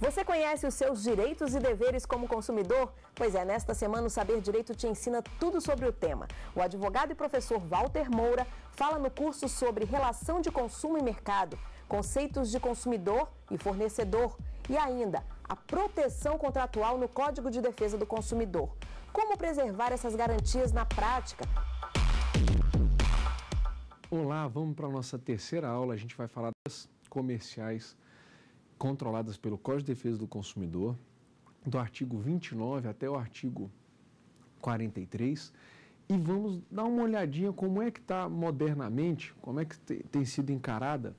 Você conhece os seus direitos e deveres como consumidor? Pois é, nesta semana o Saber Direito te ensina tudo sobre o tema. O advogado e professor Walter Moura fala no curso sobre relação de consumo e mercado, conceitos de consumidor e fornecedor e ainda a proteção contratual no Código de Defesa do Consumidor. Como preservar essas garantias na prática? Olá, vamos para a nossa terceira aula. A gente vai falar das comerciais controladas pelo Código de Defesa do Consumidor, do artigo 29 até o artigo 43, e vamos dar uma olhadinha como é que está modernamente, como é que tem sido encarada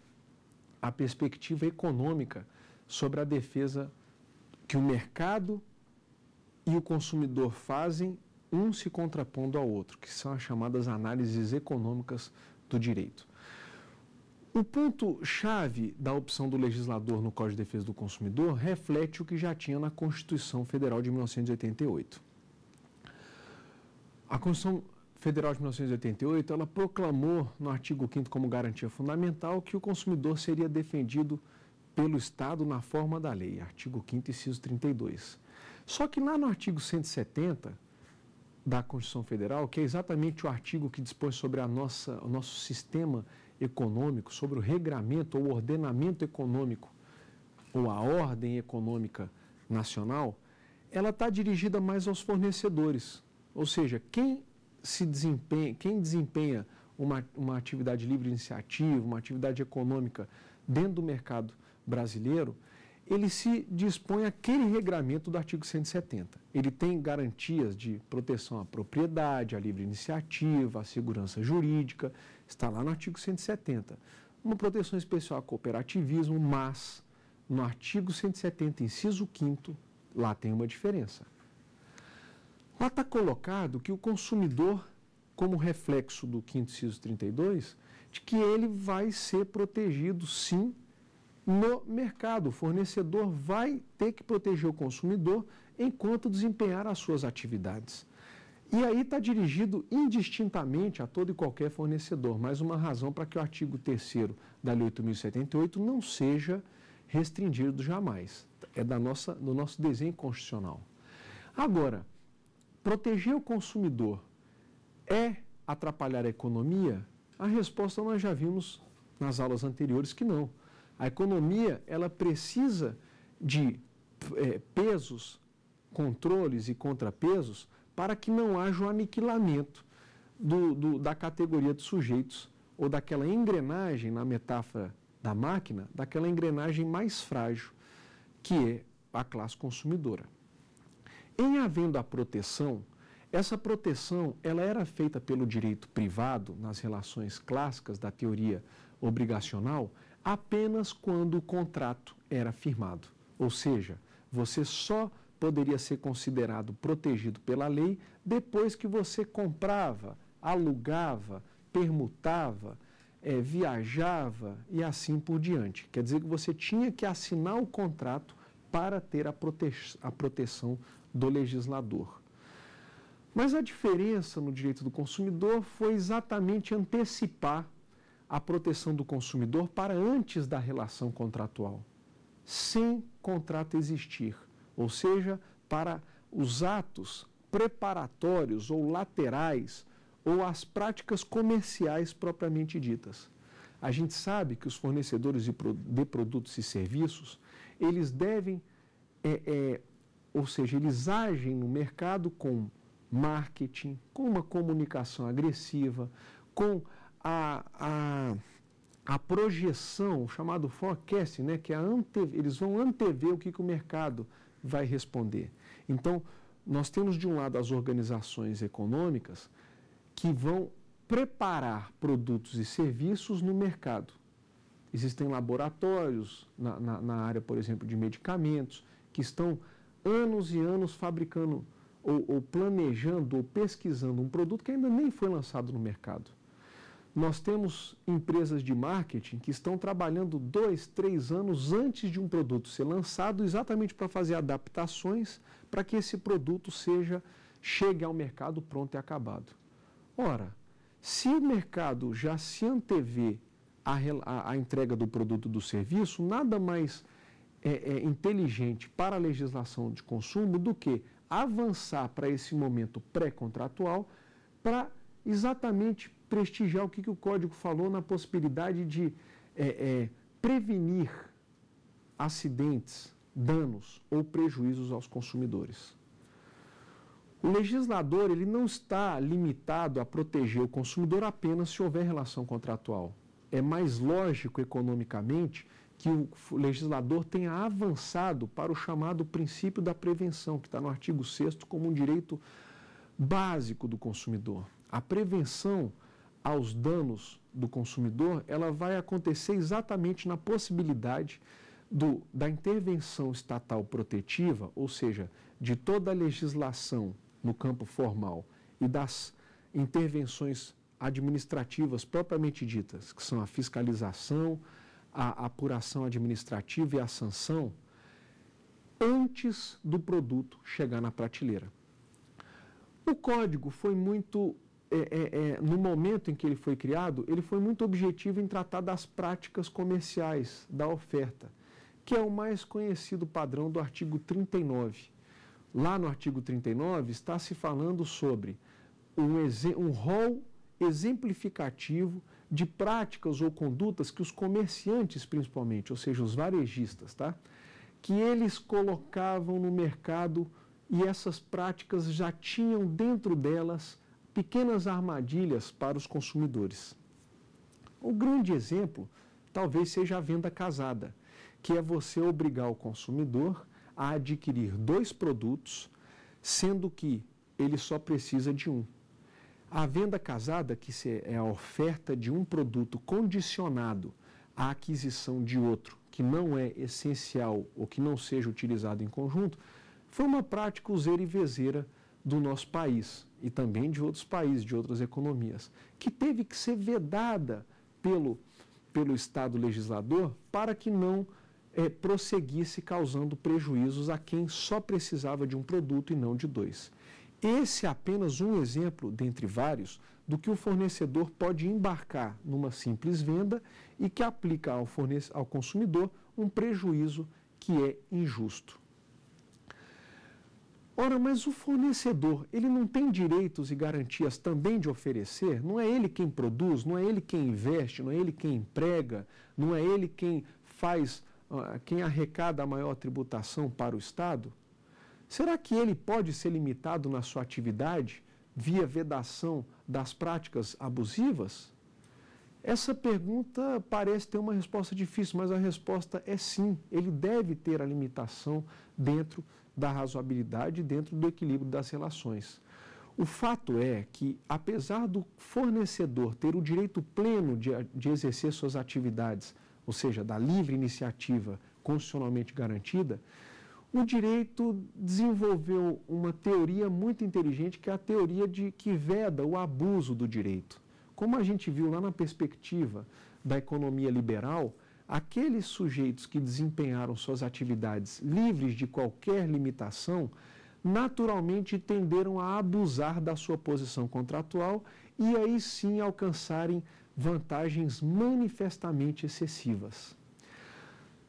a perspectiva econômica sobre a defesa que o mercado e o consumidor fazem, um se contrapondo ao outro, que são as chamadas análises econômicas do direito. O ponto-chave da opção do legislador no Código de Defesa do Consumidor reflete o que já tinha na Constituição Federal de 1988. A Constituição Federal de 1988, ela proclamou no artigo 5 como garantia fundamental que o consumidor seria defendido pelo Estado na forma da lei, artigo 5 inciso 32. Só que lá no artigo 170 da Constituição Federal, que é exatamente o artigo que dispõe sobre a nossa, o nosso sistema econômico, sobre o regramento ou ordenamento econômico ou a ordem econômica nacional, ela está dirigida mais aos fornecedores. Ou seja, quem se desempenha, quem desempenha uma, uma atividade livre de iniciativa, uma atividade econômica dentro do mercado brasileiro, ele se dispõe àquele regramento do artigo 170. Ele tem garantias de proteção à propriedade, à livre iniciativa, à segurança jurídica, Está lá no artigo 170. Uma proteção especial ao cooperativismo, mas no artigo 170, inciso 5, lá tem uma diferença. Lá está colocado que o consumidor, como reflexo do 5 inciso 32, de que ele vai ser protegido sim no mercado. O fornecedor vai ter que proteger o consumidor enquanto desempenhar as suas atividades. E aí está dirigido indistintamente a todo e qualquer fornecedor, mais uma razão para que o artigo 3 da Lei 8.078 não seja restringido jamais. É da nossa, do nosso desenho constitucional. Agora, proteger o consumidor é atrapalhar a economia? A resposta nós já vimos nas aulas anteriores que não. A economia ela precisa de é, pesos, controles e contrapesos para que não haja o aniquilamento do, do, da categoria de sujeitos ou daquela engrenagem, na metáfora da máquina, daquela engrenagem mais frágil, que é a classe consumidora. Em havendo a proteção, essa proteção ela era feita pelo direito privado, nas relações clássicas da teoria obrigacional, apenas quando o contrato era firmado. Ou seja, você só poderia ser considerado protegido pela lei depois que você comprava, alugava, permutava, é, viajava e assim por diante. Quer dizer que você tinha que assinar o contrato para ter a, prote a proteção do legislador. Mas a diferença no direito do consumidor foi exatamente antecipar a proteção do consumidor para antes da relação contratual, sem contrato existir ou seja, para os atos preparatórios ou laterais ou as práticas comerciais propriamente ditas. A gente sabe que os fornecedores de produtos e serviços, eles devem, é, é, ou seja, eles agem no mercado com marketing, com uma comunicação agressiva, com a, a, a projeção, chamado forecast, né, que é ante, eles vão antever o que, que o mercado vai responder. Então, nós temos de um lado as organizações econômicas que vão preparar produtos e serviços no mercado. Existem laboratórios na, na, na área, por exemplo, de medicamentos, que estão anos e anos fabricando ou, ou planejando ou pesquisando um produto que ainda nem foi lançado no mercado. Nós temos empresas de marketing que estão trabalhando dois, três anos antes de um produto ser lançado, exatamente para fazer adaptações para que esse produto seja chegue ao mercado pronto e acabado. Ora, se o mercado já se antevê a, a, a entrega do produto do serviço, nada mais é, é, inteligente para a legislação de consumo do que avançar para esse momento pré-contratual para exatamente prestigiar o que, que o código falou na possibilidade de é, é, prevenir acidentes, danos ou prejuízos aos consumidores. O legislador ele não está limitado a proteger o consumidor apenas se houver relação contratual. É mais lógico economicamente que o legislador tenha avançado para o chamado princípio da prevenção, que está no artigo 6 como um direito básico do consumidor. A prevenção aos danos do consumidor, ela vai acontecer exatamente na possibilidade do, da intervenção estatal protetiva, ou seja, de toda a legislação no campo formal e das intervenções administrativas propriamente ditas, que são a fiscalização, a apuração administrativa e a sanção, antes do produto chegar na prateleira. O código foi muito é, é, é, no momento em que ele foi criado, ele foi muito objetivo em tratar das práticas comerciais da oferta, que é o mais conhecido padrão do artigo 39. Lá no artigo 39 está se falando sobre um, um rol exemplificativo de práticas ou condutas que os comerciantes, principalmente, ou seja, os varejistas, tá? que eles colocavam no mercado e essas práticas já tinham dentro delas pequenas armadilhas para os consumidores. O grande exemplo talvez seja a venda casada, que é você obrigar o consumidor a adquirir dois produtos, sendo que ele só precisa de um. A venda casada, que é a oferta de um produto condicionado à aquisição de outro, que não é essencial ou que não seja utilizado em conjunto, foi uma prática useira e vezeira do nosso país e também de outros países, de outras economias, que teve que ser vedada pelo, pelo Estado legislador para que não é, prosseguisse causando prejuízos a quem só precisava de um produto e não de dois. Esse é apenas um exemplo, dentre vários, do que o fornecedor pode embarcar numa simples venda e que aplica ao, ao consumidor um prejuízo que é injusto. Ora, mas o fornecedor, ele não tem direitos e garantias também de oferecer? Não é ele quem produz, não é ele quem investe, não é ele quem emprega, não é ele quem faz, ah, quem arrecada a maior tributação para o Estado? Será que ele pode ser limitado na sua atividade via vedação das práticas abusivas? Essa pergunta parece ter uma resposta difícil, mas a resposta é sim. Ele deve ter a limitação dentro da razoabilidade dentro do equilíbrio das relações. O fato é que, apesar do fornecedor ter o direito pleno de, de exercer suas atividades, ou seja, da livre iniciativa constitucionalmente garantida, o direito desenvolveu uma teoria muito inteligente, que é a teoria de que veda o abuso do direito. Como a gente viu lá na perspectiva da economia liberal, aqueles sujeitos que desempenharam suas atividades livres de qualquer limitação naturalmente tenderam a abusar da sua posição contratual e aí sim alcançarem vantagens manifestamente excessivas.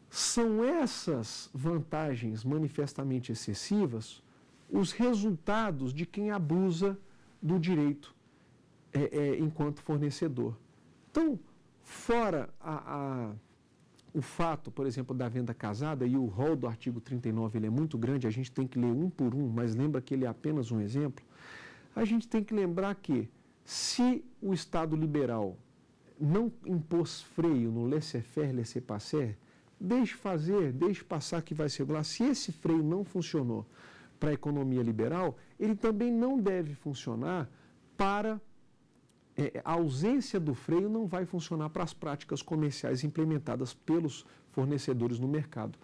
São essas vantagens manifestamente excessivas os resultados de quem abusa do direito é, é, enquanto fornecedor. Então, fora a, a o fato, por exemplo, da venda casada e o rol do artigo 39 ele é muito grande, a gente tem que ler um por um, mas lembra que ele é apenas um exemplo. A gente tem que lembrar que se o Estado liberal não impôs freio no laissez-faire, laissez-passer, deixe fazer, deixe passar que vai regular Se esse freio não funcionou para a economia liberal, ele também não deve funcionar para é, é, a ausência do freio não vai funcionar para as práticas comerciais implementadas pelos fornecedores no mercado.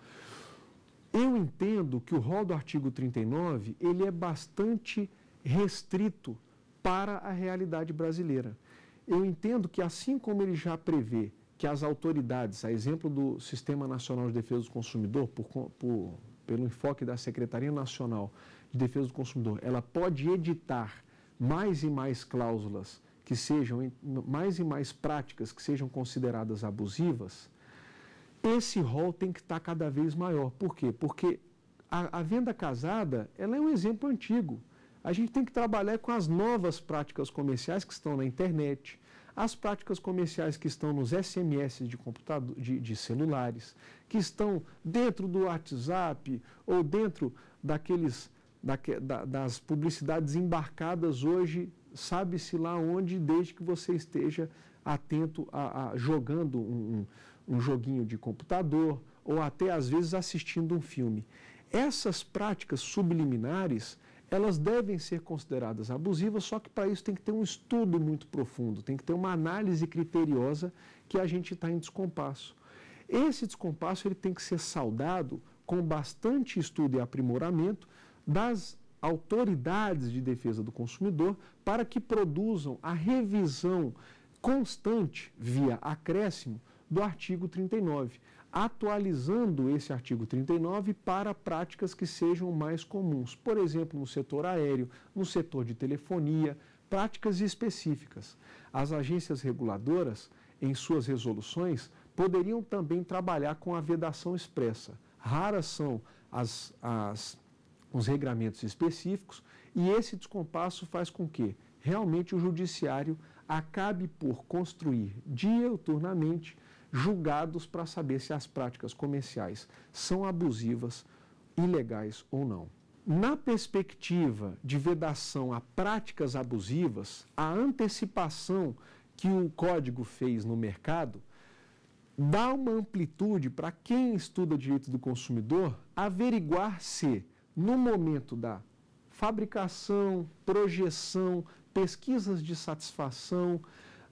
Eu entendo que o rol do artigo 39 ele é bastante restrito para a realidade brasileira. Eu entendo que, assim como ele já prevê que as autoridades, a exemplo do Sistema Nacional de Defesa do Consumidor, por, por, pelo enfoque da Secretaria Nacional de Defesa do Consumidor, ela pode editar mais e mais cláusulas que sejam mais e mais práticas que sejam consideradas abusivas, esse rol tem que estar cada vez maior. Por quê? Porque a, a venda casada ela é um exemplo antigo. A gente tem que trabalhar com as novas práticas comerciais que estão na internet, as práticas comerciais que estão nos SMS de, computador, de, de, celulares, que estão dentro do WhatsApp ou dentro daqueles, da, das publicidades embarcadas hoje sabe-se lá onde, desde que você esteja atento a, a jogando um, um, um joguinho de computador ou até às vezes assistindo um filme. Essas práticas subliminares, elas devem ser consideradas abusivas, só que para isso tem que ter um estudo muito profundo, tem que ter uma análise criteriosa que a gente está em descompasso. Esse descompasso ele tem que ser saudado com bastante estudo e aprimoramento das autoridades de defesa do consumidor para que produzam a revisão constante, via acréscimo, do artigo 39, atualizando esse artigo 39 para práticas que sejam mais comuns, por exemplo, no setor aéreo, no setor de telefonia, práticas específicas. As agências reguladoras, em suas resoluções, poderiam também trabalhar com a vedação expressa. Raras são as, as uns regramentos específicos, e esse descompasso faz com que realmente o judiciário acabe por construir dioturnamente julgados para saber se as práticas comerciais são abusivas, ilegais ou não. Na perspectiva de vedação a práticas abusivas, a antecipação que o código fez no mercado dá uma amplitude para quem estuda direito do consumidor averiguar se no momento da fabricação, projeção, pesquisas de satisfação,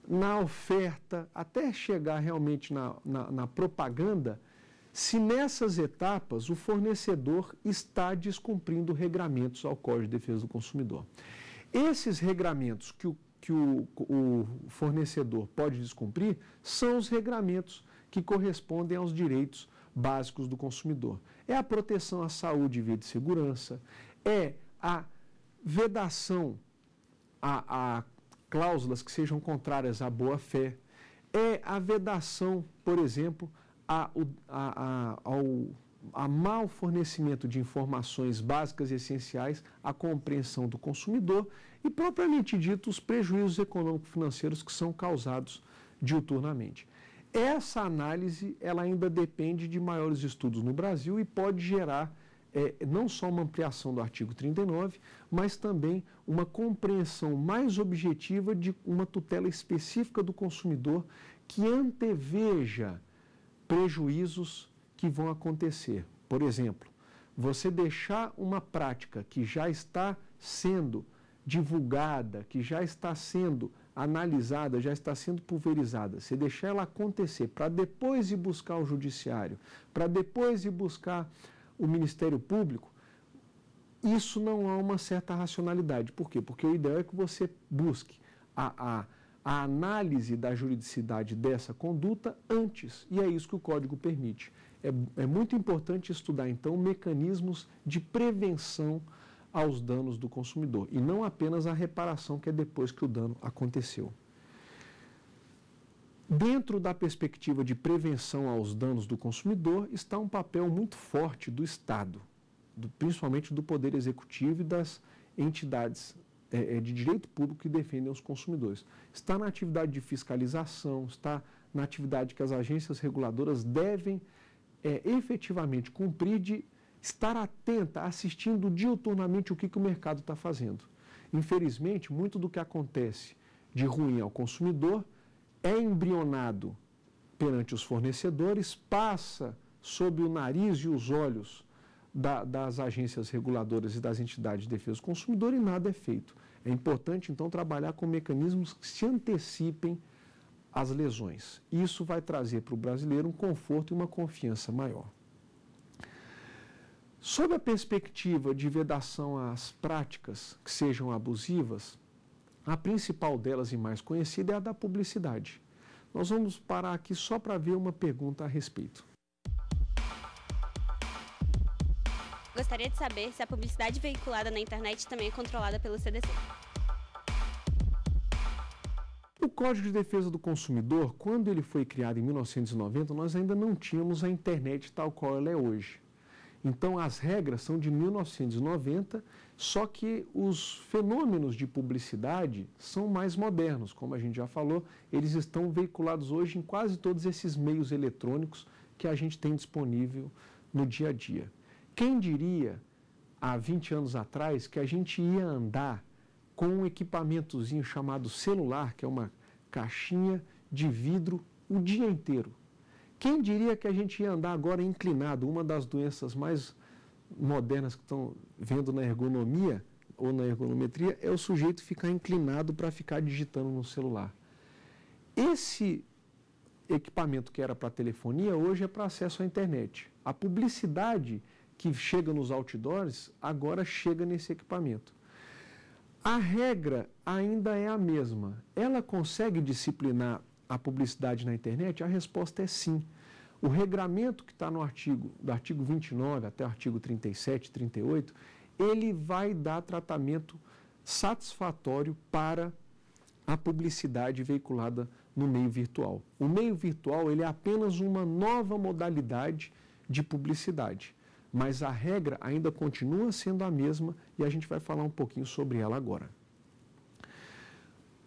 na oferta, até chegar realmente na, na, na, propaganda, se nessas etapas o fornecedor está descumprindo regramentos ao Código de Defesa do Consumidor. Esses regramentos que o, que o, o fornecedor pode descumprir são os regramentos que correspondem aos direitos básicos do consumidor. É a proteção à saúde e vida e segurança, é a vedação a, a cláusulas que sejam contrárias à boa-fé, é a vedação, por exemplo, a, a, a, ao a mau fornecimento de informações básicas e essenciais à compreensão do consumidor e, propriamente dito, os prejuízos econômico-financeiros que são causados diuturnamente. Essa análise ela ainda depende de maiores estudos no Brasil e pode gerar é, não só uma ampliação do artigo 39, mas também uma compreensão mais objetiva de uma tutela específica do consumidor que anteveja prejuízos que vão acontecer. Por exemplo, você deixar uma prática que já está sendo divulgada, que já está sendo analisada já está sendo pulverizada. Se deixar ela acontecer para depois ir buscar o judiciário, para depois ir buscar o Ministério Público, isso não há uma certa racionalidade. Por quê? Porque o ideal é que você busque a, a, a análise da juridicidade dessa conduta antes, e é isso que o código permite. É, é muito importante estudar, então, mecanismos de prevenção aos danos do consumidor e não apenas a reparação que é depois que o dano aconteceu. Dentro da perspectiva de prevenção aos danos do consumidor está um papel muito forte do Estado, do, principalmente do Poder Executivo e das entidades é, é de direito público que defendem os consumidores. Está na atividade de fiscalização, está na atividade que as agências reguladoras devem é, efetivamente cumprir de estar atenta, assistindo diuturnamente o que, que o mercado está fazendo. Infelizmente, muito do que acontece de ruim ao consumidor é embrionado perante os fornecedores, passa sob o nariz e os olhos da, das agências reguladoras e das entidades de defesa do consumidor e nada é feito. É importante, então, trabalhar com mecanismos que se antecipem às lesões. Isso vai trazer para o brasileiro um conforto e uma confiança maior. Sob a perspectiva de vedação às práticas que sejam abusivas, a principal delas e mais conhecida é a da publicidade. Nós vamos parar aqui só para ver uma pergunta a respeito. Gostaria de saber se a publicidade veiculada na internet também é controlada pelo CDC. O Código de Defesa do Consumidor, quando ele foi criado em 1990, nós ainda não tínhamos a internet tal qual ela é hoje. Então, as regras são de 1990, só que os fenômenos de publicidade são mais modernos, como a gente já falou, eles estão veiculados hoje em quase todos esses meios eletrônicos que a gente tem disponível no dia a dia. Quem diria há 20 anos atrás que a gente ia andar com um equipamentozinho chamado celular, que é uma caixinha de vidro, o dia inteiro? Quem diria que a gente ia andar agora inclinado? Uma das doenças mais modernas que estão vendo na ergonomia ou na ergonometria é o sujeito ficar inclinado para ficar digitando no celular. Esse equipamento que era para telefonia hoje é para acesso à internet. A publicidade que chega nos outdoors agora chega nesse equipamento. A regra ainda é a mesma. Ela consegue disciplinar a publicidade na internet? A resposta é sim. O regramento que está no artigo, do artigo 29 até o artigo 37, 38, ele vai dar tratamento satisfatório para a publicidade veiculada no meio virtual. O meio virtual ele é apenas uma nova modalidade de publicidade, mas a regra ainda continua sendo a mesma e a gente vai falar um pouquinho sobre ela agora.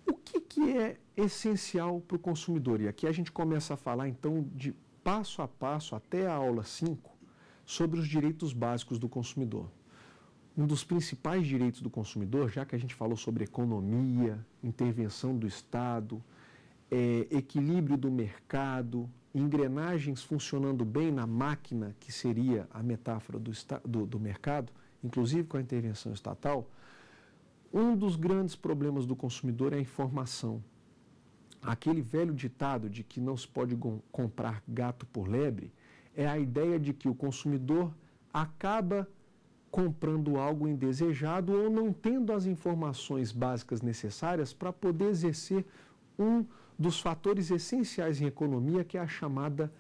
O que, que é essencial para o consumidor. E aqui a gente começa a falar, então, de passo a passo, até a aula 5, sobre os direitos básicos do consumidor. Um dos principais direitos do consumidor, já que a gente falou sobre economia, intervenção do Estado, é, equilíbrio do mercado, engrenagens funcionando bem na máquina, que seria a metáfora do, do, do mercado, inclusive com a intervenção estatal, um dos grandes problemas do consumidor é a informação. Aquele velho ditado de que não se pode comprar gato por lebre é a ideia de que o consumidor acaba comprando algo indesejado ou não tendo as informações básicas necessárias para poder exercer um dos fatores essenciais em economia, que é a chamada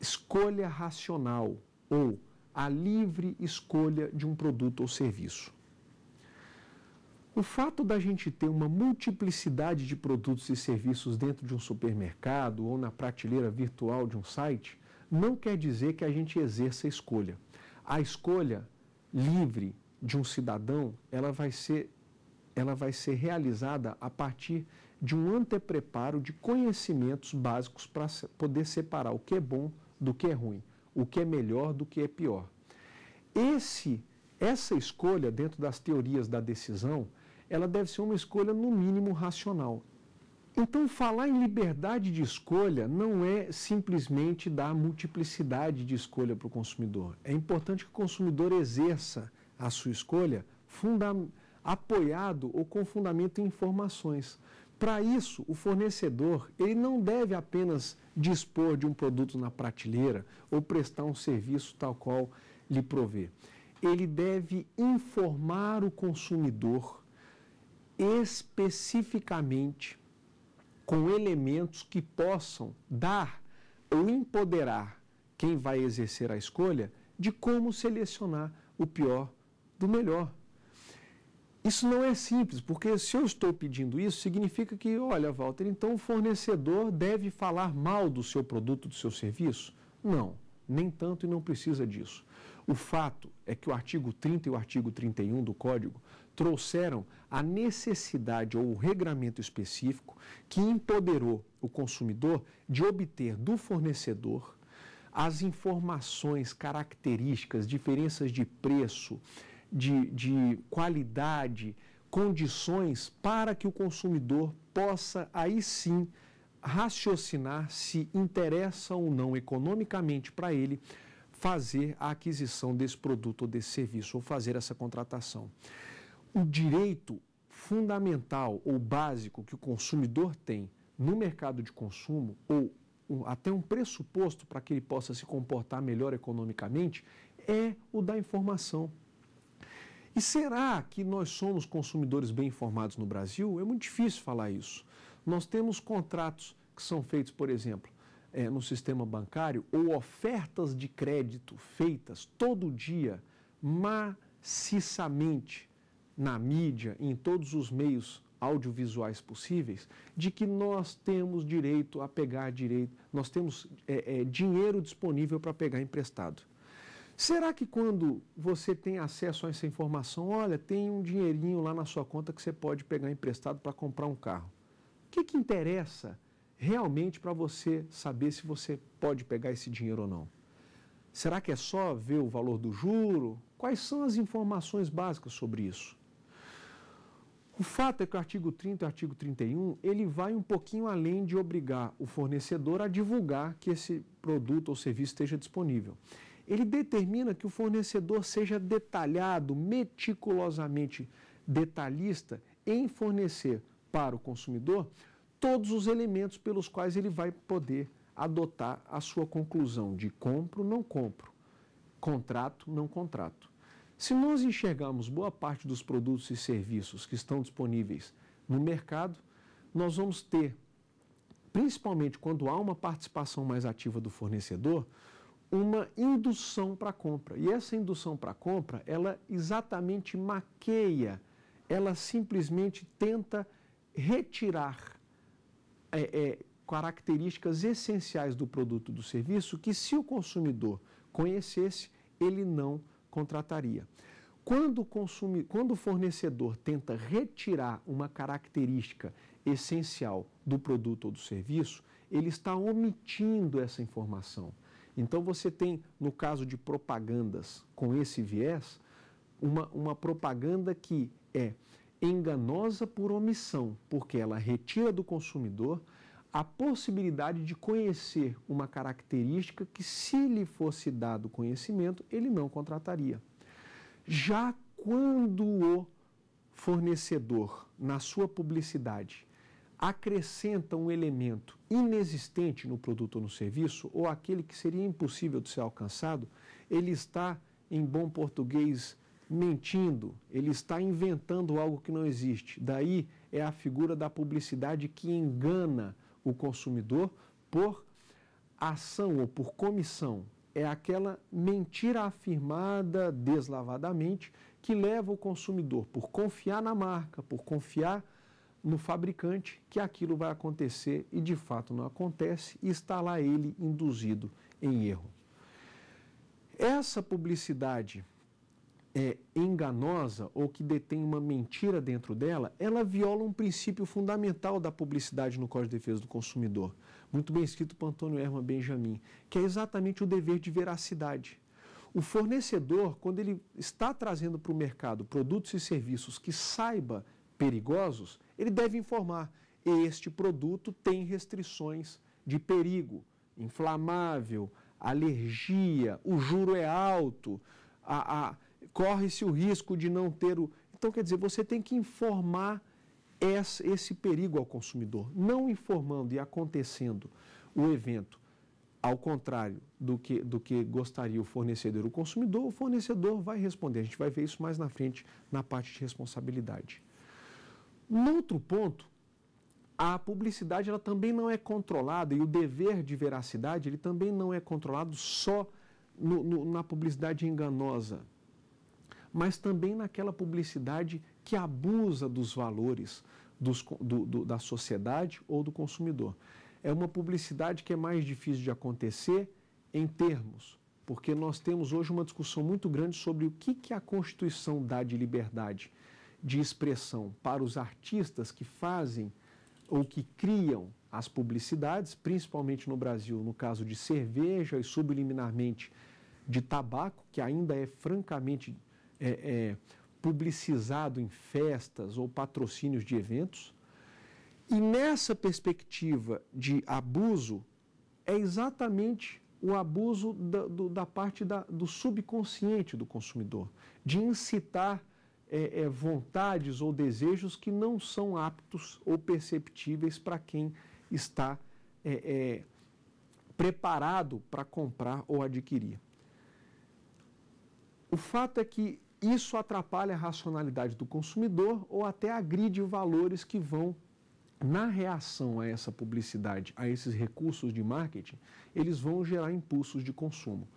escolha racional ou a livre escolha de um produto ou serviço. O fato da gente ter uma multiplicidade de produtos e serviços dentro de um supermercado ou na prateleira virtual de um site não quer dizer que a gente exerça a escolha. A escolha livre de um cidadão, ela vai ser ela vai ser realizada a partir de um antepreparo de conhecimentos básicos para poder separar o que é bom do que é ruim, o que é melhor do que é pior. Esse essa escolha dentro das teorias da decisão, ela deve ser uma escolha, no mínimo, racional. Então, falar em liberdade de escolha não é simplesmente dar multiplicidade de escolha para o consumidor. É importante que o consumidor exerça a sua escolha apoiado ou com fundamento em informações. Para isso, o fornecedor ele não deve apenas dispor de um produto na prateleira ou prestar um serviço tal qual lhe prover. Ele deve informar o consumidor especificamente com elementos que possam dar ou empoderar quem vai exercer a escolha de como selecionar o pior do melhor. Isso não é simples, porque se eu estou pedindo isso, significa que, olha, Walter, então o fornecedor deve falar mal do seu produto, do seu serviço? Não, nem tanto e não precisa disso. O fato é que o artigo 30 e o artigo 31 do Código trouxeram a necessidade ou o regramento específico que empoderou o consumidor de obter do fornecedor as informações, características, diferenças de preço, de, de qualidade, condições para que o consumidor possa aí sim raciocinar se interessa ou não economicamente para ele fazer a aquisição desse produto ou desse serviço ou fazer essa contratação o direito fundamental ou básico que o consumidor tem no mercado de consumo, ou um, até um pressuposto para que ele possa se comportar melhor economicamente, é o da informação. E será que nós somos consumidores bem informados no Brasil? É muito difícil falar isso. Nós temos contratos que são feitos, por exemplo, é, no sistema bancário ou ofertas de crédito feitas todo dia maciçamente na mídia, em todos os meios audiovisuais possíveis, de que nós temos direito a pegar direito, nós temos é, é, dinheiro disponível para pegar emprestado. Será que quando você tem acesso a essa informação, olha, tem um dinheirinho lá na sua conta que você pode pegar emprestado para comprar um carro? O que, que interessa realmente para você saber se você pode pegar esse dinheiro ou não? Será que é só ver o valor do juro? Quais são as informações básicas sobre isso? O fato é que o artigo 30 e o artigo 31, ele vai um pouquinho além de obrigar o fornecedor a divulgar que esse produto ou serviço esteja disponível. Ele determina que o fornecedor seja detalhado, meticulosamente detalhista em fornecer para o consumidor todos os elementos pelos quais ele vai poder adotar a sua conclusão de compro, não compro, contrato, não contrato. Se nós enxergarmos boa parte dos produtos e serviços que estão disponíveis no mercado, nós vamos ter, principalmente quando há uma participação mais ativa do fornecedor, uma indução para compra. E essa indução para compra, ela exatamente maqueia, ela simplesmente tenta retirar é, é, características essenciais do produto do serviço que, se o consumidor conhecesse, ele não contrataria. Quando o, consumi... Quando o fornecedor tenta retirar uma característica essencial do produto ou do serviço, ele está omitindo essa informação. Então você tem, no caso de propagandas com esse viés, uma, uma propaganda que é enganosa por omissão, porque ela retira do consumidor a possibilidade de conhecer uma característica que, se lhe fosse dado conhecimento, ele não contrataria. Já quando o fornecedor, na sua publicidade, acrescenta um elemento inexistente no produto ou no serviço, ou aquele que seria impossível de ser alcançado, ele está, em bom português, mentindo, ele está inventando algo que não existe. Daí é a figura da publicidade que engana o consumidor por ação ou por comissão. É aquela mentira afirmada deslavadamente que leva o consumidor, por confiar na marca, por confiar no fabricante, que aquilo vai acontecer e de fato não acontece e está lá ele induzido em erro. Essa publicidade é enganosa ou que detém uma mentira dentro dela, ela viola um princípio fundamental da publicidade no Código de Defesa do Consumidor, muito bem escrito por Antônio Herman Benjamin, que é exatamente o dever de veracidade. O fornecedor, quando ele está trazendo para o mercado produtos e serviços que saiba perigosos, ele deve informar: este produto tem restrições de perigo, inflamável, alergia, o juro é alto, a, a corre-se o risco de não ter o. Então, quer dizer, você tem que informar esse, esse perigo ao consumidor. Não informando e acontecendo o evento ao contrário do que, do que gostaria o fornecedor o consumidor, o fornecedor vai responder. A gente vai ver isso mais na frente na parte de responsabilidade. No outro ponto, a publicidade ela também não é controlada e o dever de veracidade ele também não é controlado só no, no, na publicidade enganosa mas também naquela publicidade que abusa dos valores dos, do, do, da sociedade ou do consumidor. É uma publicidade que é mais difícil de acontecer em termos, porque nós temos hoje uma discussão muito grande sobre o que, que a Constituição dá de liberdade de expressão para os artistas que fazem ou que criam as publicidades, principalmente no Brasil, no caso de cerveja e subliminarmente de tabaco, que ainda é francamente é, é, publicizado em festas ou patrocínios de eventos. E nessa perspectiva de abuso, é exatamente o abuso da, do, da parte da, do subconsciente do consumidor, de incitar é, é, vontades ou desejos que não são aptos ou perceptíveis para quem está é, é preparado para comprar ou adquirir. O fato é que isso atrapalha a racionalidade do consumidor ou até agride valores que vão na reação a essa publicidade, a esses recursos de marketing, eles vão gerar impulsos de consumo.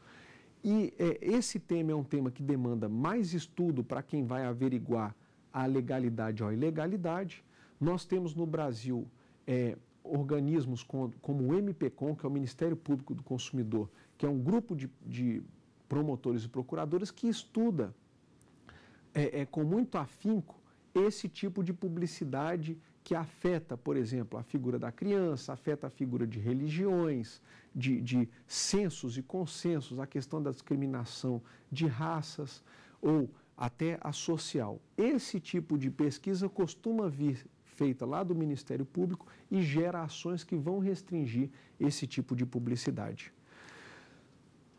E é, esse tema é um tema que demanda mais estudo para quem vai averiguar a legalidade ou a ilegalidade. Nós temos no Brasil é, organismos como, como o MPCOM, que é o Ministério Público do Consumidor, que é um grupo de, de promotores e procuradores que estuda é, é, com muito afinco esse tipo de publicidade que afeta, por exemplo, a figura da criança, afeta a figura de religiões, de, de censos e consensos, a questão da discriminação de raças ou até a social. Esse tipo de pesquisa costuma vir feita lá do Ministério Público e gera ações que vão restringir esse tipo de publicidade.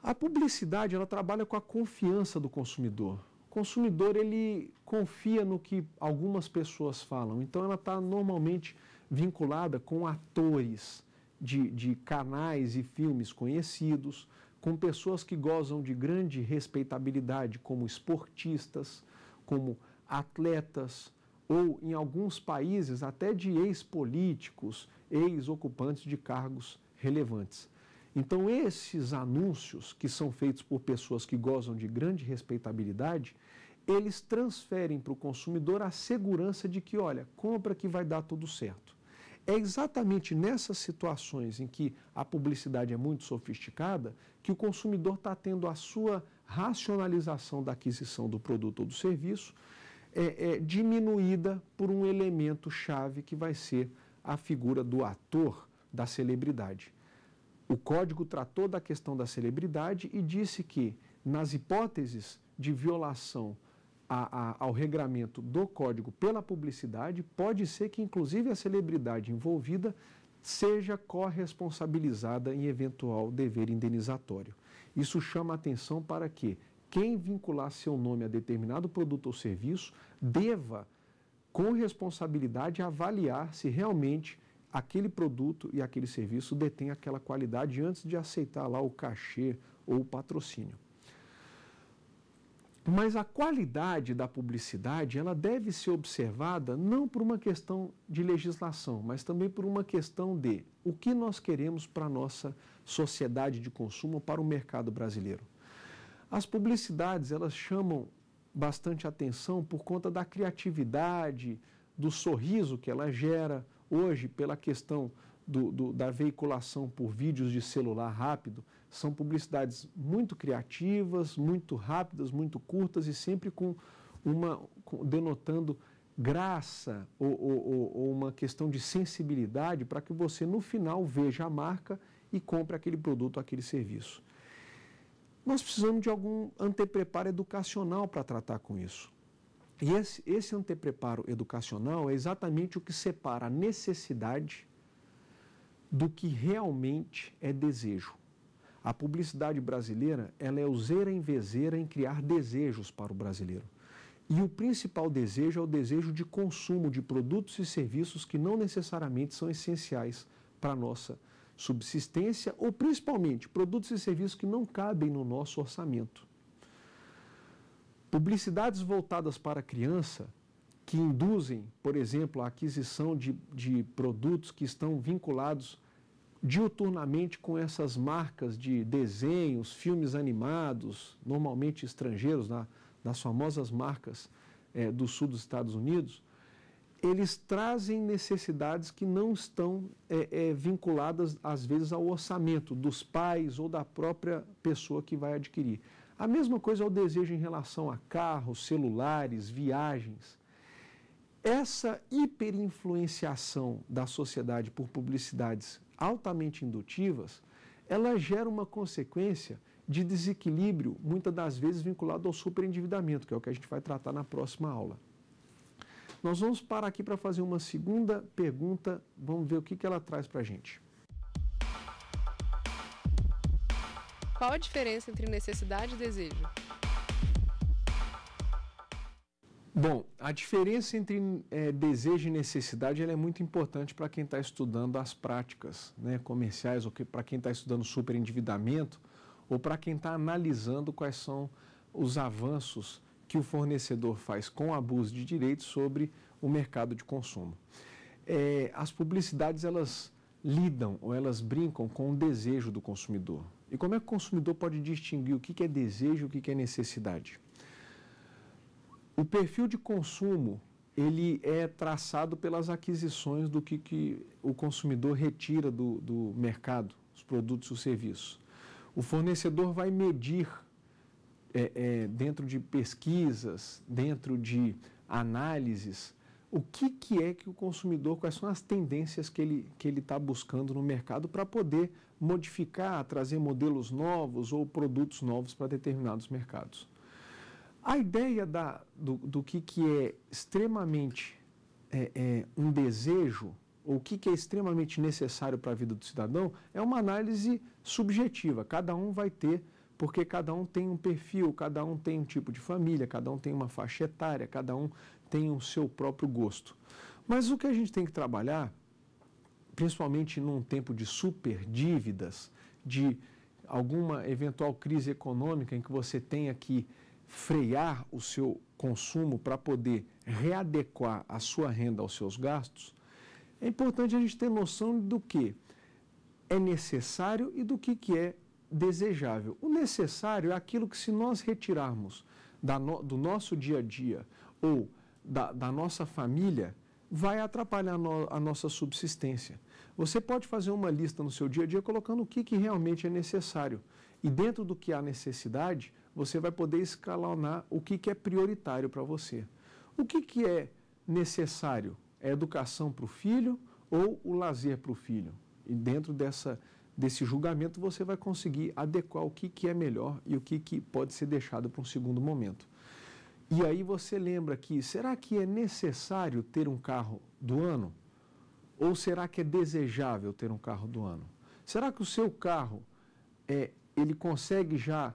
A publicidade ela trabalha com a confiança do consumidor consumidor ele confia no que algumas pessoas falam. Então ela está normalmente vinculada com atores de, de canais e filmes conhecidos, com pessoas que gozam de grande respeitabilidade como esportistas, como atletas ou em alguns países até de ex-políticos, ex-ocupantes de cargos relevantes. Então, esses anúncios que são feitos por pessoas que gozam de grande respeitabilidade, eles transferem para o consumidor a segurança de que, olha, compra que vai dar tudo certo. É exatamente nessas situações em que a publicidade é muito sofisticada que o consumidor está tendo a sua racionalização da aquisição do produto ou do serviço é, é, diminuída por um elemento chave que vai ser a figura do ator, da celebridade. O código tratou da questão da celebridade e disse que, nas hipóteses de violação a, a, ao regramento do código pela publicidade, pode ser que, inclusive, a celebridade envolvida seja corresponsabilizada em eventual dever indenizatório. Isso chama atenção para que quem vincular seu nome a determinado produto ou serviço deva, com responsabilidade, avaliar se realmente aquele produto e aquele serviço detém aquela qualidade antes de aceitar lá o cachê ou o patrocínio. Mas a qualidade da publicidade, ela deve ser observada não por uma questão de legislação, mas também por uma questão de o que nós queremos para a nossa sociedade de consumo, para o mercado brasileiro. As publicidades, elas chamam bastante atenção por conta da criatividade, do sorriso que ela gera, Hoje, pela questão do, do, da veiculação por vídeos de celular rápido, são publicidades muito criativas, muito rápidas, muito curtas e sempre com uma com, denotando graça ou, ou, ou, uma questão de sensibilidade para que você no final veja a marca e compre aquele produto, aquele serviço. Nós precisamos de algum antepreparo educacional para tratar com isso. E esse, esse antepreparo educacional é exatamente o que separa a necessidade do que realmente é desejo. A publicidade brasileira ela é useira em vezeira em criar desejos para o brasileiro. E o principal desejo é o desejo de consumo de produtos e serviços que não necessariamente são essenciais para a nossa subsistência ou principalmente produtos e serviços que não cabem no nosso orçamento. Publicidades voltadas para a criança, que induzem, por exemplo, a aquisição de, de produtos que estão vinculados diuturnamente com essas marcas de desenhos, filmes animados, normalmente estrangeiros, na, nas famosas marcas é, do sul dos Estados Unidos, eles trazem necessidades que não estão é, é, vinculadas, às vezes, ao orçamento dos pais ou da própria pessoa que vai adquirir. A mesma coisa é o desejo em relação a carros, celulares, viagens. Essa hiperinfluenciação da sociedade por publicidades altamente indutivas, ela gera uma consequência de desequilíbrio, muitas das vezes vinculado ao superendividamento, que é o que a gente vai tratar na próxima aula. Nós vamos parar aqui para fazer uma segunda pergunta, vamos ver o que, que ela traz para a gente. Qual a diferença entre necessidade e desejo? Bom, a diferença entre é, desejo e necessidade é muito importante para quem está estudando as práticas né, comerciais ou que, para quem está estudando superendividamento ou para quem está analisando quais são os avanços que o fornecedor faz com abuso de direitos sobre o mercado de consumo. É, as publicidades elas lidam ou elas brincam com o desejo do consumidor. E como é que o consumidor pode distinguir o que é desejo e o que é necessidade? O perfil de consumo ele é traçado pelas aquisições do que, que o consumidor retira do, do mercado, os produtos e os serviços. O fornecedor vai medir é, é, dentro de pesquisas, dentro de análises, o que, que é que o consumidor, quais são as tendências que ele está que ele tá buscando no mercado para poder modificar, trazer modelos novos ou produtos novos para determinados mercados. A ideia da, do, do que, que é extremamente é, é, um desejo, ou o que, que é extremamente necessário para a vida do cidadão, é uma análise subjetiva. Cada um vai ter porque cada um tem um perfil, cada um tem um tipo de família, cada um tem uma faixa etária, cada um tem o seu próprio gosto. Mas o que a gente tem que trabalhar, principalmente num tempo de super dívidas, de alguma eventual crise econômica em que você tenha que frear o seu consumo para poder readequar a sua renda aos seus gastos, é importante a gente ter noção do que é necessário e do que, que é desejável. O necessário é aquilo que, se nós retirarmos no, do nosso dia a dia ou da, da nossa família vai atrapalhar no, a nossa subsistência. Você pode fazer uma lista no seu dia a dia colocando o que, que realmente é necessário. E dentro do que há necessidade, você vai poder escalonar o que, que é prioritário para você. O que, que é necessário? É educação para o filho ou o lazer para o filho? E dentro dessa, desse julgamento, você vai conseguir adequar o que, que é melhor e o que, que pode ser deixado para um segundo momento. E aí você lembra que será que é necessário ter um carro do ano? Ou será que é desejável ter um carro do ano? Será que o seu carro é, ele consegue já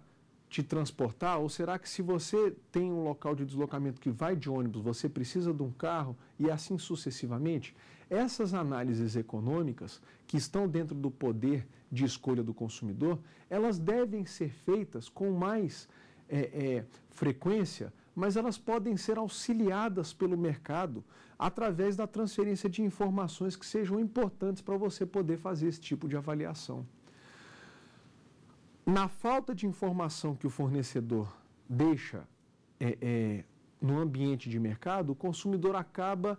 te transportar? Ou será que se você tem um local de deslocamento que vai de ônibus, você precisa de um carro e assim sucessivamente? Essas análises econômicas que estão dentro do poder de escolha do consumidor, elas devem ser feitas com mais é, é, frequência mas elas podem ser auxiliadas pelo mercado através da transferência de informações que sejam importantes para você poder fazer esse tipo de avaliação. Na falta de informação que o fornecedor deixa é, é, no ambiente de mercado, o consumidor acaba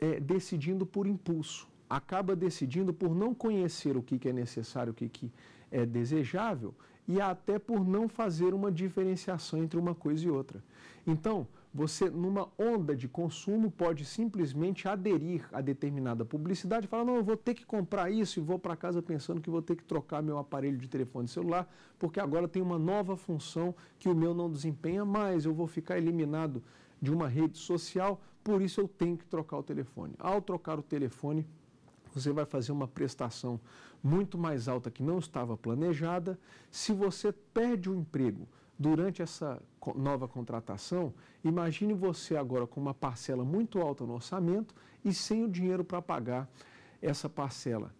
é, decidindo por impulso, acaba decidindo por não conhecer o que, que é necessário, o que, que é desejável e até por não fazer uma diferenciação entre uma coisa e outra. Então, você, numa onda de consumo, pode simplesmente aderir a determinada publicidade e falar: não, eu vou ter que comprar isso e vou para casa pensando que vou ter que trocar meu aparelho de telefone celular, porque agora tem uma nova função que o meu não desempenha mais, eu vou ficar eliminado de uma rede social, por isso eu tenho que trocar o telefone. Ao trocar o telefone, você vai fazer uma prestação muito mais alta que não estava planejada. Se você perde o emprego durante essa nova contratação, imagine você agora com uma parcela muito alta no orçamento e sem o dinheiro para pagar essa parcela.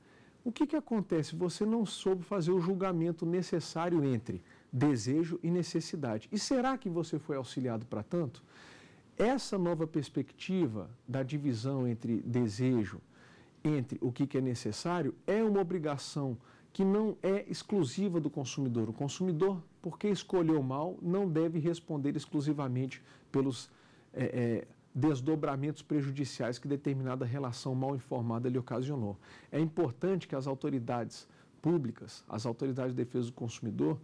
O que, que acontece? Você não soube fazer o julgamento necessário entre desejo e necessidade. E será que você foi auxiliado para tanto? Essa nova perspectiva da divisão entre desejo entre o que é necessário é uma obrigação que não é exclusiva do consumidor. O consumidor, porque escolheu mal, não deve responder exclusivamente pelos é, é, desdobramentos prejudiciais que determinada relação mal informada lhe ocasionou. É importante que as autoridades públicas, as autoridades de defesa do consumidor,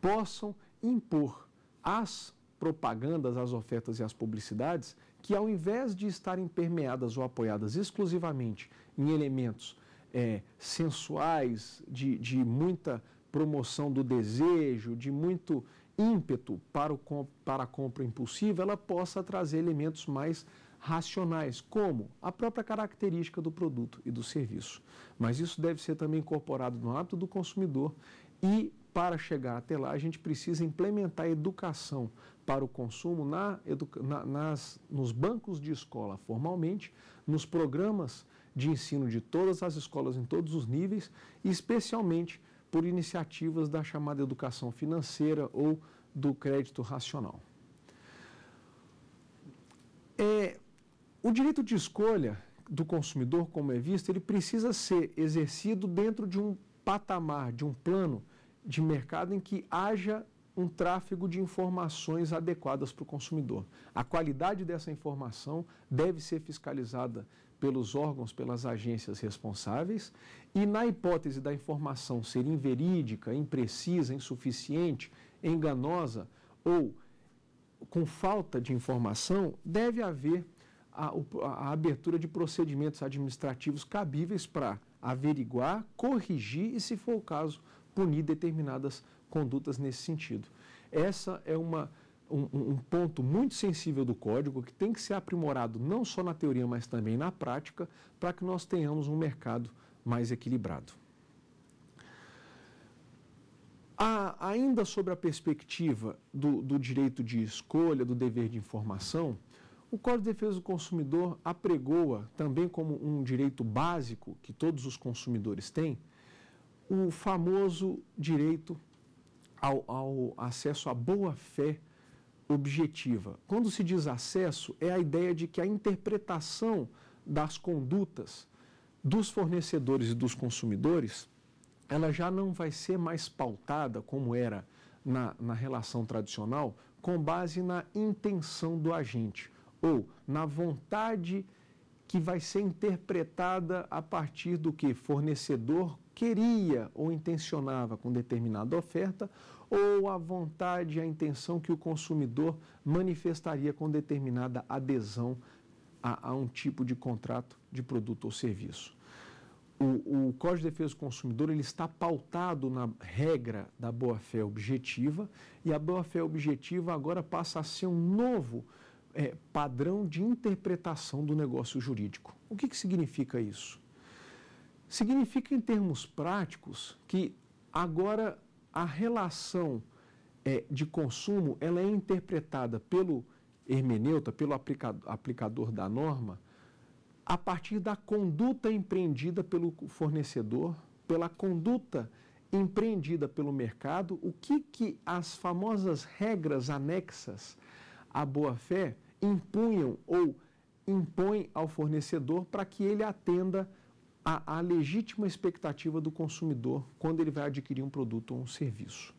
possam impor às propagandas, às ofertas e às publicidades que ao invés de estarem permeadas ou apoiadas exclusivamente em elementos é, sensuais, de, de muita promoção do desejo, de muito ímpeto para, o, para a compra impulsiva, ela possa trazer elementos mais racionais, como a própria característica do produto e do serviço. Mas isso deve ser também incorporado no hábito do consumidor e para chegar até lá, a gente precisa implementar educação para o consumo na, na, nas, nos bancos de escola formalmente, nos programas de ensino de todas as escolas em todos os níveis, especialmente por iniciativas da chamada educação financeira ou do crédito racional. É, o direito de escolha do consumidor, como é visto, ele precisa ser exercido dentro de um patamar, de um plano de mercado em que haja um tráfego de informações adequadas para o consumidor. A qualidade dessa informação deve ser fiscalizada pelos órgãos, pelas agências responsáveis, e na hipótese da informação ser inverídica, imprecisa, insuficiente, enganosa ou com falta de informação, deve haver a, a abertura de procedimentos administrativos cabíveis para averiguar, corrigir e, se for o caso, punir determinadas condutas nesse sentido. Essa é uma um, um, ponto muito sensível do código que tem que ser aprimorado não só na teoria, mas também na prática, para que nós tenhamos um mercado mais equilibrado. A, ainda sobre a perspectiva do, do direito de escolha, do dever de informação, o Código de Defesa do Consumidor apregoa também como um direito básico que todos os consumidores têm o famoso direito ao, ao acesso à boa-fé objetiva. Quando se diz acesso, é a ideia de que a interpretação das condutas dos fornecedores e dos consumidores, ela já não vai ser mais pautada, como era na, na relação tradicional, com base na intenção do agente ou na vontade que vai ser interpretada a partir do que fornecedor, queria ou intencionava com determinada oferta, ou a vontade e a intenção que o consumidor manifestaria com determinada adesão a, a um tipo de contrato de produto ou serviço. O, o, Código de Defesa do Consumidor ele está pautado na regra da boa-fé objetiva e a boa-fé objetiva agora passa a ser um novo é, padrão de interpretação do negócio jurídico. O que, que significa isso? Significa, em termos práticos, que agora a relação é, de consumo ela é interpretada pelo hermeneuta, pelo aplicador, aplicador da norma, a partir da conduta empreendida pelo fornecedor, pela conduta empreendida pelo mercado, o que, que as famosas regras anexas à boa-fé impunham ou impõem ao fornecedor para que ele atenda à, legítima expectativa do consumidor quando ele vai adquirir um produto ou um serviço.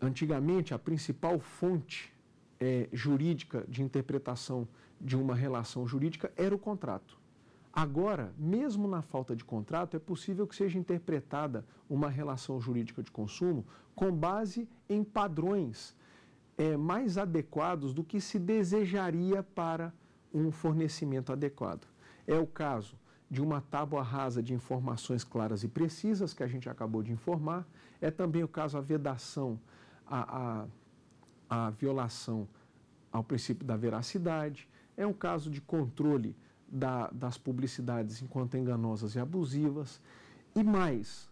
Antigamente, a principal fonte é, jurídica de interpretação de uma relação jurídica era o contrato. Agora, mesmo na falta de contrato, é possível que seja interpretada uma relação jurídica de consumo com base em padrões é, mais adequados do que se desejaria para um fornecimento adequado. É o caso de uma tábua rasa de informações claras e precisas, que a gente acabou de informar. É também o caso a vedação, a, a, a violação ao princípio da veracidade. É um caso de controle da, das publicidades enquanto enganosas e abusivas. E mais,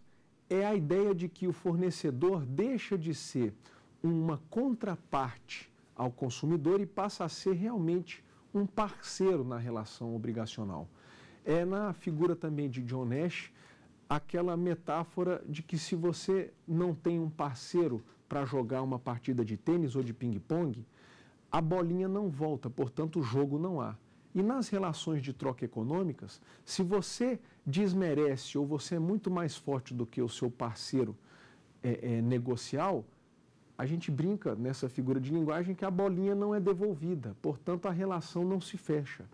é a ideia de que o fornecedor deixa de ser uma contraparte ao consumidor e passa a ser realmente um parceiro na relação obrigacional é na figura também de John Nash aquela metáfora de que se você não tem um parceiro para jogar uma partida de tênis ou de ping-pong, a bolinha não volta, portanto, o jogo não há. E nas relações de troca econômicas, se você desmerece ou você é muito mais forte do que o seu parceiro é, é, negocial, a gente brinca nessa figura de linguagem que a bolinha não é devolvida, portanto, a relação não se fecha.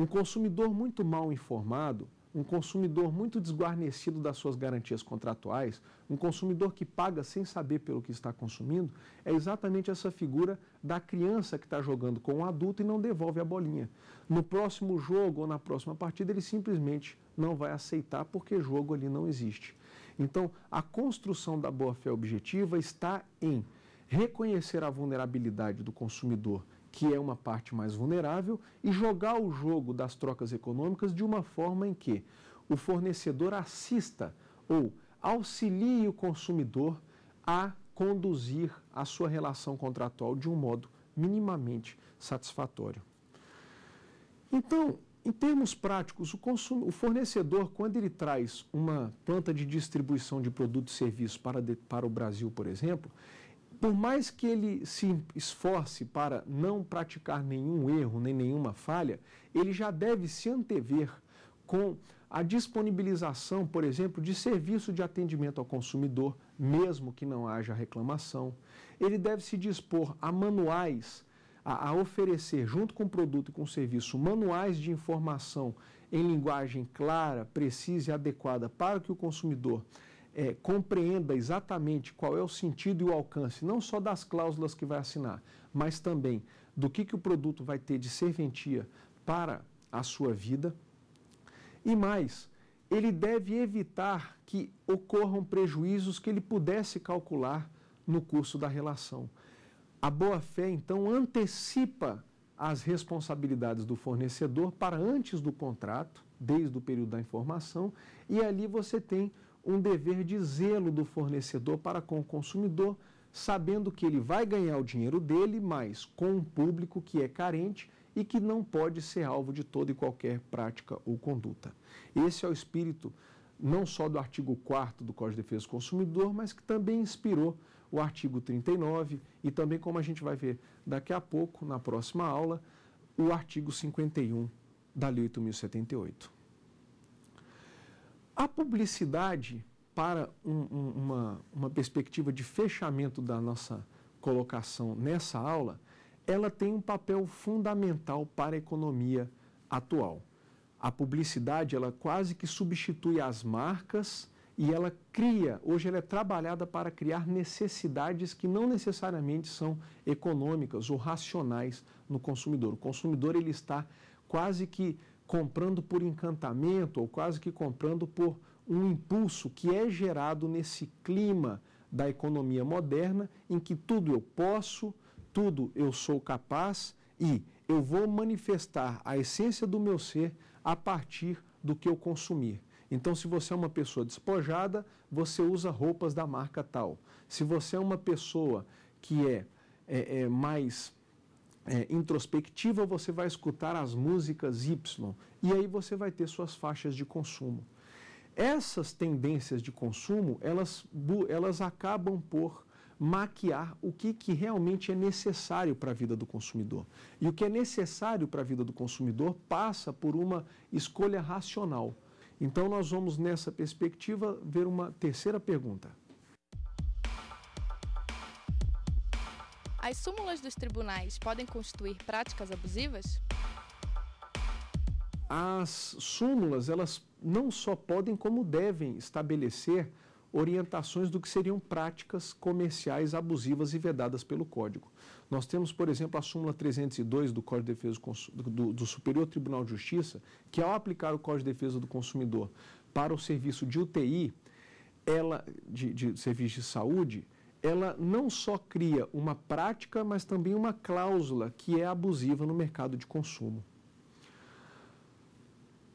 Um consumidor muito mal informado, um consumidor muito desguarnecido das suas garantias contratuais, um consumidor que paga sem saber pelo que está consumindo, é exatamente essa figura da criança que está jogando com o um adulto e não devolve a bolinha. No próximo jogo ou na próxima partida, ele simplesmente não vai aceitar porque jogo ali não existe. Então, a construção da boa-fé objetiva está em reconhecer a vulnerabilidade do consumidor que é uma parte mais vulnerável, e jogar o jogo das trocas econômicas de uma forma em que o fornecedor assista ou auxilie o consumidor a conduzir a sua relação contratual de um modo minimamente satisfatório. Então, em termos práticos, o, o fornecedor, quando ele traz uma planta de distribuição de produtos e serviços para, de... para o Brasil, por exemplo, por mais que ele se esforce para não praticar nenhum erro nem nenhuma falha, ele já deve se antever com a disponibilização, por exemplo, de serviço de atendimento ao consumidor, mesmo que não haja reclamação. Ele deve se dispor a manuais, a, a oferecer, junto com o produto e com o serviço, manuais de informação em linguagem clara, precisa e adequada para que o consumidor é, compreenda exatamente qual é o sentido e o alcance, não só das cláusulas que vai assinar, mas também do que, que o produto vai ter de serventia para a sua vida. E mais, ele deve evitar que ocorram prejuízos que ele pudesse calcular no curso da relação. A boa-fé, então, antecipa as responsabilidades do fornecedor para antes do contrato, desde o período da informação, e ali você tem um dever de zelo do fornecedor para com o consumidor, sabendo que ele vai ganhar o dinheiro dele, mas com um público que é carente e que não pode ser alvo de toda e qualquer prática ou conduta. Esse é o espírito não só do artigo 4 do Código de Defesa do Consumidor, mas que também inspirou o artigo 39 e também, como a gente vai ver daqui a pouco, na próxima aula, o artigo 51 da Lei 8.078. A publicidade, para um, um, uma, uma perspectiva de fechamento da nossa colocação nessa aula, ela tem um papel fundamental para a economia atual. A publicidade, ela quase que substitui as marcas e ela cria, hoje ela é trabalhada para criar necessidades que não necessariamente são econômicas ou racionais no consumidor. O consumidor ele está quase que comprando por encantamento ou quase que comprando por um impulso que é gerado nesse clima da economia moderna em que tudo eu posso, tudo eu sou capaz e eu vou manifestar a essência do meu ser a partir do que eu consumir. Então, se você é uma pessoa despojada, você usa roupas da marca tal. Se você é uma pessoa que é, é, é mais é, introspectiva, você vai escutar as músicas Y e aí você vai ter suas faixas de consumo. Essas tendências de consumo, elas, elas acabam por maquiar o que, que realmente é necessário para a vida do consumidor. E o que é necessário para a vida do consumidor passa por uma escolha racional. Então, nós vamos, nessa perspectiva, ver uma terceira pergunta. As súmulas dos tribunais podem constituir práticas abusivas? As súmulas, elas não só podem, como devem estabelecer orientações do que seriam práticas comerciais abusivas e vedadas pelo Código. Nós temos, por exemplo, a súmula 302 do Código de Defesa do, do, Superior Tribunal de Justiça, que ao aplicar o Código de Defesa do Consumidor para o serviço de UTI, ela, de, de serviço de saúde, ela não só cria uma prática, mas também uma cláusula que é abusiva no mercado de consumo.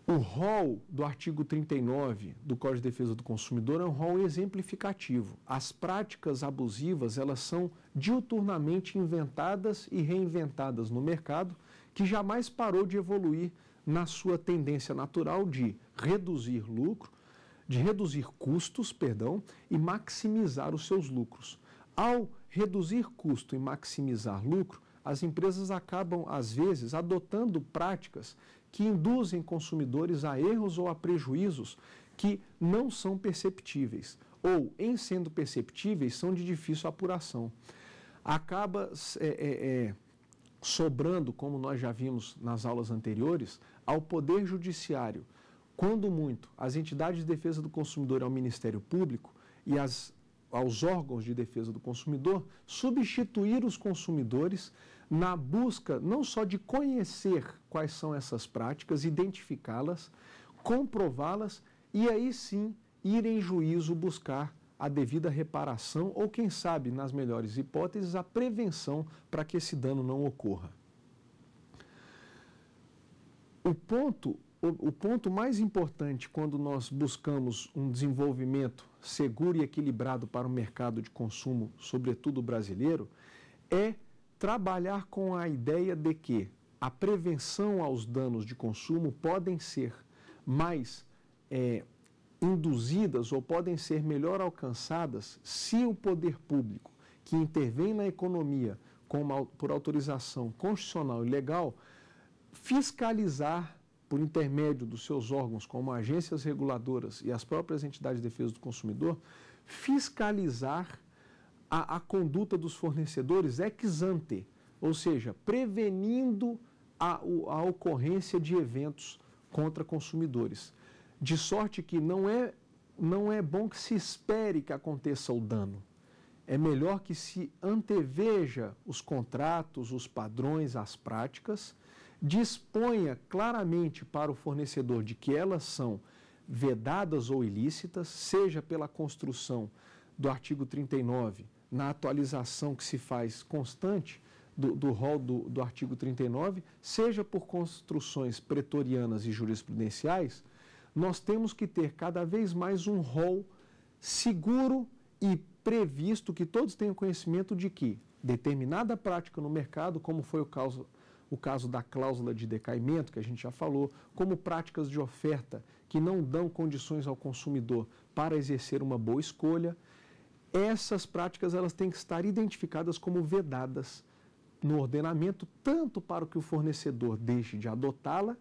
O rol do artigo 39 do Código de Defesa do Consumidor é um rol exemplificativo. As práticas abusivas, elas são diuturnamente inventadas e reinventadas no mercado, que jamais parou de evoluir na sua tendência natural de reduzir lucro de reduzir custos, perdão, e maximizar os seus lucros. Ao reduzir custo e maximizar lucro, as empresas acabam, às vezes, adotando práticas que induzem consumidores a erros ou a prejuízos que não são perceptíveis, ou, em sendo perceptíveis, são de difícil apuração. Acaba é, é, é, sobrando, como nós já vimos nas aulas anteriores, ao Poder Judiciário quando muito, as entidades de defesa do consumidor ao Ministério Público e as, aos órgãos de defesa do consumidor substituir os consumidores na busca não só de conhecer quais são essas práticas, identificá-las, comprová-las e aí sim ir em juízo buscar a devida reparação ou, quem sabe, nas melhores hipóteses, a prevenção para que esse dano não ocorra. O ponto o, o ponto mais importante quando nós buscamos um desenvolvimento seguro e equilibrado para o mercado de consumo, sobretudo brasileiro, é trabalhar com a ideia de que a prevenção aos danos de consumo podem ser mais é, induzidas ou podem ser melhor alcançadas se o poder público, que intervém na economia uma, por autorização constitucional e legal, fiscalizar por intermédio dos seus órgãos, como agências reguladoras e as próprias entidades de defesa do consumidor, fiscalizar a, a conduta dos fornecedores ex ante, ou seja, prevenindo a, a ocorrência de eventos contra consumidores. De sorte que não é, não é bom que se espere que aconteça o dano. É melhor que se anteveja os contratos, os padrões, as práticas disponha claramente para o fornecedor de que elas são vedadas ou ilícitas, seja pela construção do artigo 39, na atualização que se faz constante do, do rol do, do artigo 39, seja por construções pretorianas e jurisprudenciais, nós temos que ter cada vez mais um rol seguro e previsto que todos tenham conhecimento de que determinada prática no mercado, como foi o caso o caso da cláusula de decaimento, que a gente já falou, como práticas de oferta que não dão condições ao consumidor para exercer uma boa escolha, essas práticas elas têm que estar identificadas como vedadas no ordenamento, tanto para que o fornecedor deixe de adotá-la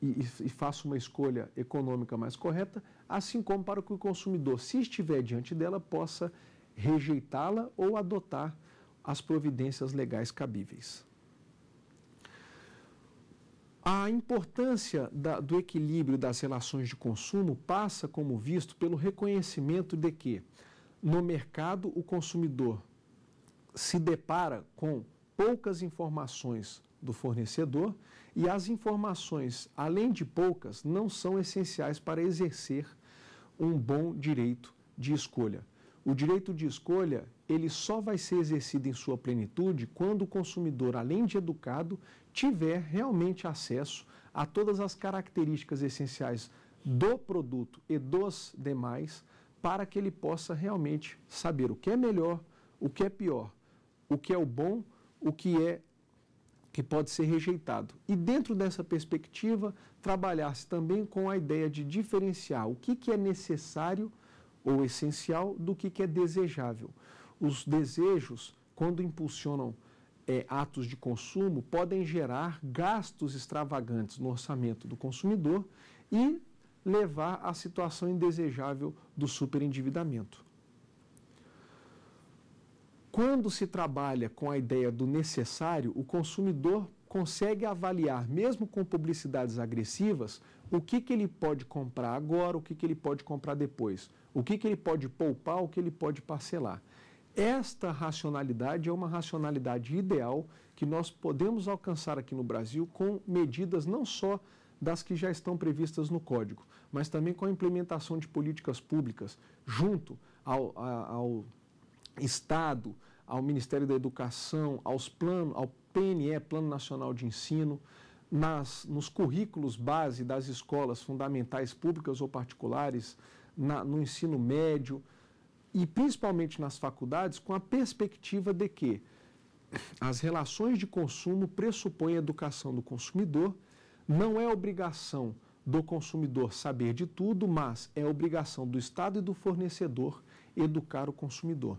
e, e, faça uma escolha econômica mais correta, assim como para que o consumidor, se estiver diante dela, possa rejeitá-la ou adotar as providências legais cabíveis. A importância da, do equilíbrio das relações de consumo passa, como visto, pelo reconhecimento de que, no mercado, o consumidor se depara com poucas informações do fornecedor e as informações, além de poucas, não são essenciais para exercer um bom direito de escolha. O direito de escolha, ele só vai ser exercido em sua plenitude quando o consumidor, além de educado, tiver realmente acesso a todas as características essenciais do produto e dos demais, para que ele possa realmente saber o que é melhor, o que é pior, o que é o bom, o que é que pode ser rejeitado. E dentro dessa perspectiva, trabalhar-se também com a ideia de diferenciar o que, que é necessário ou essencial do que, que é desejável. Os desejos, quando impulsionam é, atos de consumo podem gerar gastos extravagantes no orçamento do consumidor e levar à situação indesejável do superendividamento. Quando se trabalha com a ideia do necessário, o consumidor consegue avaliar, mesmo com publicidades agressivas, o que, que ele pode comprar agora, o que, que ele pode comprar depois, o que, que ele pode poupar, o que ele pode parcelar. Esta racionalidade é uma racionalidade ideal que nós podemos alcançar aqui no Brasil com medidas não só das que já estão previstas no Código, mas também com a implementação de políticas públicas junto ao, ao Estado, ao Ministério da Educação, aos planos, ao PNE, Plano Nacional de Ensino, nas, nos currículos base das escolas fundamentais públicas ou particulares, na, no ensino médio, e principalmente nas faculdades, com a perspectiva de que as relações de consumo pressupõem a educação do consumidor, não é obrigação do consumidor saber de tudo, mas é obrigação do Estado e do fornecedor educar o consumidor.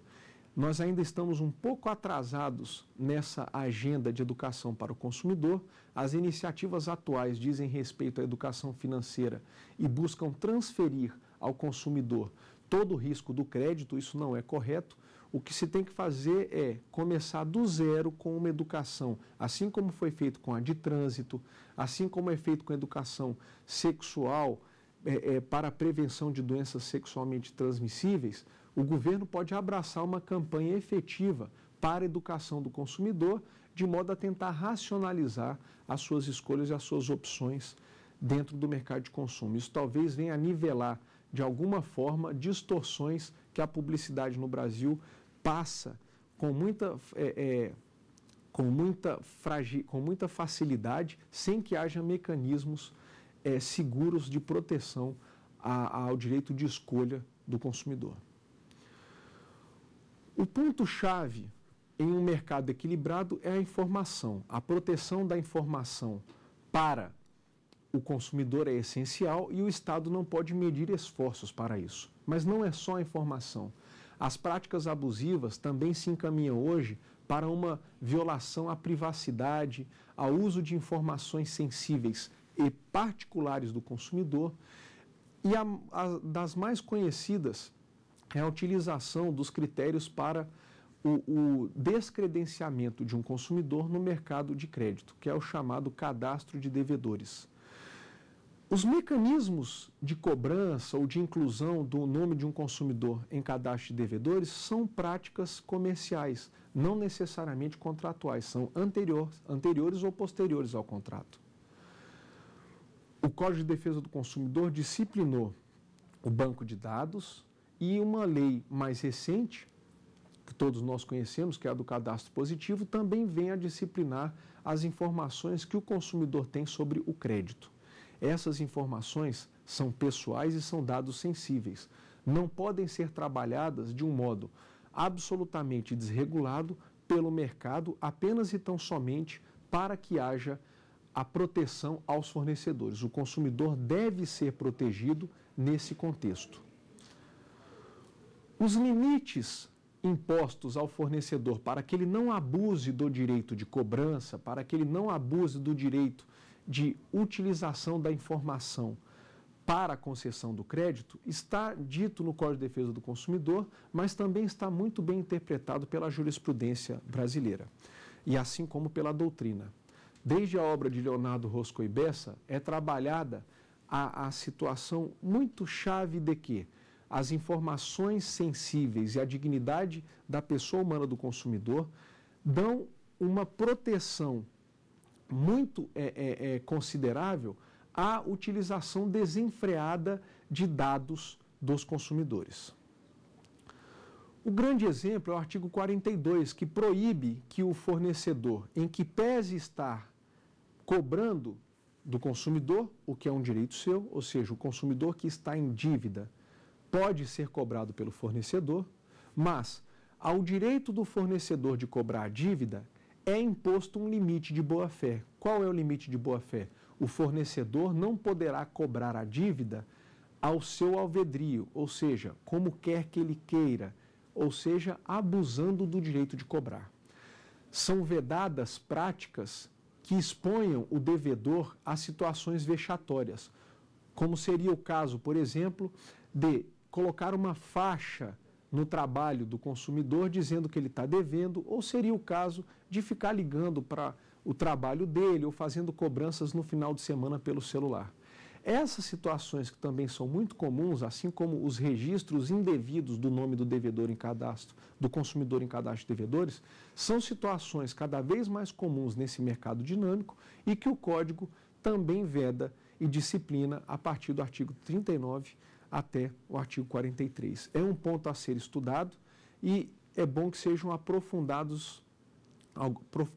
Nós ainda estamos um pouco atrasados nessa agenda de educação para o consumidor. As iniciativas atuais dizem respeito à educação financeira e buscam transferir ao consumidor todo o risco do crédito, isso não é correto. O que se tem que fazer é começar do zero com uma educação, assim como foi feito com a de trânsito, assim como é feito com a educação sexual é, é, para a prevenção de doenças sexualmente transmissíveis. O governo pode abraçar uma campanha efetiva para a educação do consumidor, de modo a tentar racionalizar as suas escolhas e as suas opções dentro do mercado de consumo. Isso talvez venha a nivelar de alguma forma, distorções que a publicidade no Brasil passa com muita, é, é, com muita, com muita facilidade, sem que haja mecanismos é, seguros de proteção a, ao direito de escolha do consumidor. O ponto-chave em um mercado equilibrado é a informação, a proteção da informação para o consumidor é essencial e o Estado não pode medir esforços para isso. Mas não é só a informação. As práticas abusivas também se encaminham hoje para uma violação à privacidade, ao uso de informações sensíveis e particulares do consumidor. E a, a, das mais conhecidas é a utilização dos critérios para o, o, descredenciamento de um consumidor no mercado de crédito, que é o chamado cadastro de devedores. Os mecanismos de cobrança ou de inclusão do nome de um consumidor em cadastro de devedores são práticas comerciais, não necessariamente contratuais, são anteriores, anteriores ou posteriores ao contrato. O Código de Defesa do Consumidor disciplinou o banco de dados e uma lei mais recente, que todos nós conhecemos, que é a do cadastro positivo, também vem a disciplinar as informações que o consumidor tem sobre o crédito. Essas informações são pessoais e são dados sensíveis. Não podem ser trabalhadas de um modo absolutamente desregulado pelo mercado apenas e tão somente para que haja a proteção aos fornecedores. O consumidor deve ser protegido nesse contexto. Os limites impostos ao fornecedor para que ele não abuse do direito de cobrança, para que ele não abuse do direito de utilização da informação para a concessão do crédito está dito no Código de Defesa do Consumidor, mas também está muito bem interpretado pela jurisprudência brasileira e assim como pela doutrina. Desde a obra de Leonardo Rosco e Bessa é trabalhada a, a situação muito chave de que as informações sensíveis e a dignidade da pessoa humana do consumidor dão uma proteção muito é, é, é, considerável a utilização desenfreada de dados dos consumidores. O grande exemplo é o artigo 42, que proíbe que o fornecedor, em que pese estar cobrando do consumidor, o que é um direito seu, ou seja, o consumidor que está em dívida pode ser cobrado pelo fornecedor, mas ao direito do fornecedor de cobrar a dívida, é imposto um limite de boa-fé. Qual é o limite de boa-fé? O fornecedor não poderá cobrar a dívida ao seu alvedrio, ou seja, como quer que ele queira, ou seja, abusando do direito de cobrar. São vedadas práticas que exponham o devedor a situações vexatórias, como seria o caso, por exemplo, de colocar uma faixa no trabalho do consumidor dizendo que ele está devendo, ou seria o caso de ficar ligando para o trabalho dele ou fazendo cobranças no final de semana pelo celular. Essas situações que também são muito comuns, assim como os registros indevidos do nome do devedor em cadastro, do consumidor em cadastro de devedores, são situações cada vez mais comuns nesse mercado dinâmico e que o código também veda e disciplina a partir do artigo 39 até o artigo 43. É um ponto a ser estudado e é bom que sejam aprofundados,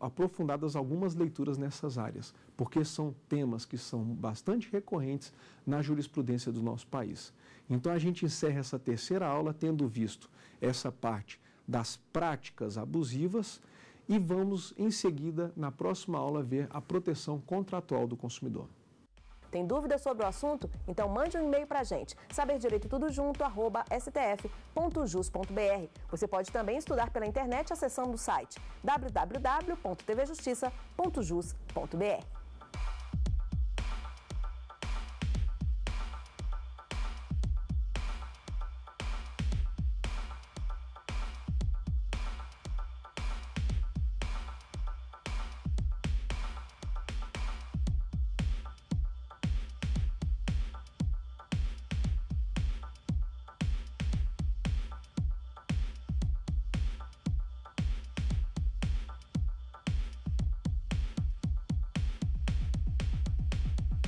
aprofundadas algumas leituras nessas áreas, porque são temas que são bastante recorrentes na jurisprudência do nosso país. Então a gente encerra essa terceira aula tendo visto essa parte das práticas abusivas e vamos em seguida, na próxima aula, ver a proteção contratual do consumidor. Tem dúvida sobre o assunto? Então mande um e-mail para a gente. Direito tudo junto, arroba stf.jus.br. Você pode também estudar pela internet acessando o site www.tvjustiça.jus.br.